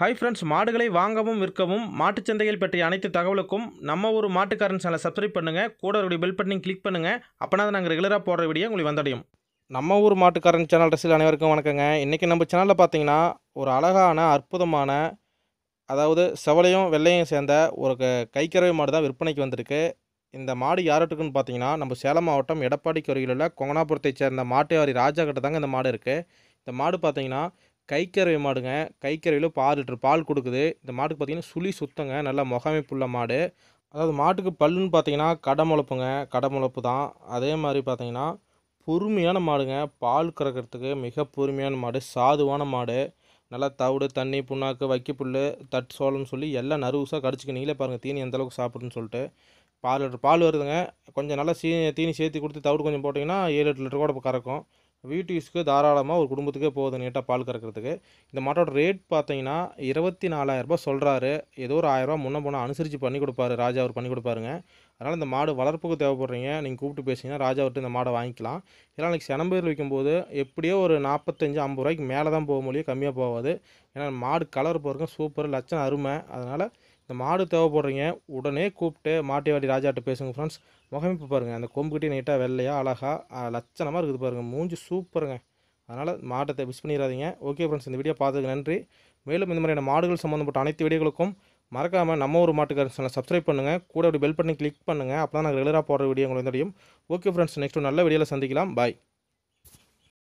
hi friends மாடுகளை வாங்கவும் விற்கவும் மாட்டுச் சந்தைகள் பற்றிய அனைத்து தகவலுக்கும் நம்ம ஒரு மாட்டுக்காரன் சேனலை சப்ஸ்கிரைப் பண்ணுங்கள் கூட ஒரு பெல் பட்டனையும் கிளிக் பண்ணுங்கள் அப்போனா தான் நாங்கள் ரெகுலராக போடுற வீடியோ உங்களுக்கு வந்தடையும் நம்ம ஊர் மாட்டுக்காரன் சேனல் ரசில் அனைவருக்கும் வணக்கங்க இன்றைக்கி நம்ம சேனலில் பார்த்தீங்கன்னா ஒரு அழகான அற்புதமான அதாவது செவலையும் வெள்ளையும் சேர்ந்த ஒரு கைக்கரவை மாடு தான் விற்பனைக்கு வந்திருக்கு இந்த மாடு யார்ட்டுக்குன்னு பார்த்தீங்கன்னா நம்ம சேலம் மாவட்டம் எடப்பாடி கொருகில் உள்ள கொங்கனாபுரத்தைச் சேர்ந்த மாட்டுவாரி ராஜா கிட்ட தாங்க இந்த மாடு இருக்குது இந்த மாடு பார்த்தீங்கன்னா கைக்கறவை மாடுங்க கைக்கறவையில் இப்போ ஆறு லிட்டர் பால் கொடுக்குது இந்த மாட்டுக்கு பார்த்திங்கன்னா சுழி சுத்தங்க நல்லா முகமைப்புள்ள மாடு அதாவது மாட்டுக்கு பல்லுன்னு பார்த்தீங்கன்னா கடை முளப்புங்க கடை முளப்பு தான் அதே மாதிரி பார்த்தீங்கன்னா பொறுமையான மாடுங்க பால் கறக்கிறதுக்கு மிக பொறுமையான மாடு சாதுவான மாடு நல்லா தவிடு தண்ணி புண்ணாக்கு புல் தட் சோளம்னு சொல்லி எல்லாம் நறுவுசாக கடிச்சிக்க நீங்களே பாருங்கள் தீனி எந்தளவுக்கு சாப்பிடுன்னு சொல்லிட்டு பால் லிட்டர் பால் வருதுங்க கொஞ்சம் நல்லா சீ தீனி சேர்த்து கொடுத்து தவிடு கொஞ்சம் போட்டிங்கன்னா ஏழு எட்டு லிட்டர் கூட இப்போ கறக்கும் வீட்டு யூஸ்க்கு தாராளமாக ஒரு குடும்பத்துக்கே போகுது நீட்டாக பால் கறக்கிறதுக்கு இந்த மாட்டோட ரேட் பார்த்தீங்கன்னா இருபத்தி நாலாயிரரூபா சொல்கிறாரு ஏதோ ஒரு ஆயிரரூபா முன்ன போனால் அனுசரித்து பண்ணி கொடுப்பாரு ராஜா அவர் பண்ணி கொடுப்பாருங்க அதனால் இந்த மாடு வளர்ப்புக்கு தேவைப்படுறீங்க நீங்கள் கூப்பிட்டு பேசிங்கன்னா ராஜா விட்டு இந்த மாடை வாங்கிக்கலாம் ஏன்னா எனக்கு செனம்பயிர் விற்கும்போது எப்படியோ ஒரு நாற்பத்தஞ்சு ஐம்பது ரூபாய்க்கு மேலே தான் போக முடியும் கம்மியாக போகாது ஏன்னா மாடு கலர் போகிறங்க சூப்பர் லட்சம் அருமை அதனால் இந்த மாடு தேவைப்படுறீங்க உடனே கூப்பிட்டு வாடி ராஜாட்ட பேசுங்க ஃப்ரெண்ட்ஸ் முகமைப்பு பாருங்கள் அந்த கொம்புக்கிட்டே நீட்டாக வெள்ளையாக அழகாக லட்சணமாக இருக்குது பாருங்கள் மூஞ்சி சூப்பருங்க அதனால் மாட்டத்தை மிஸ் பண்ணிடாதீங்க ஓகே ஃப்ரெண்ட்ஸ் இந்த வீடியோ பார்த்ததுக்கு நன்றி மேலும் இந்த மாதிரியான மாடுகள் சம்மந்தப்பட்ட அனைத்து வீடியோகளுக்கும் மறக்காமல் நம்ம ஒரு மாட்டுக்காரன் சேனல் சப்ஸ்கிரைப் பண்ணுங்கள் கூட ஒரு பெல் பண்ணி கிளிக் பண்ணுங்கள் அப்போ தான் நாங்கள் ரெகுலராக போடுற வீடியோ உங்களுக்கு தெரியும் ஓகே ஃப்ரெண்ட்ஸ் நெக்ஸ்ட் நல்ல வீடியோவில் சந்திக்கலாம் பாய்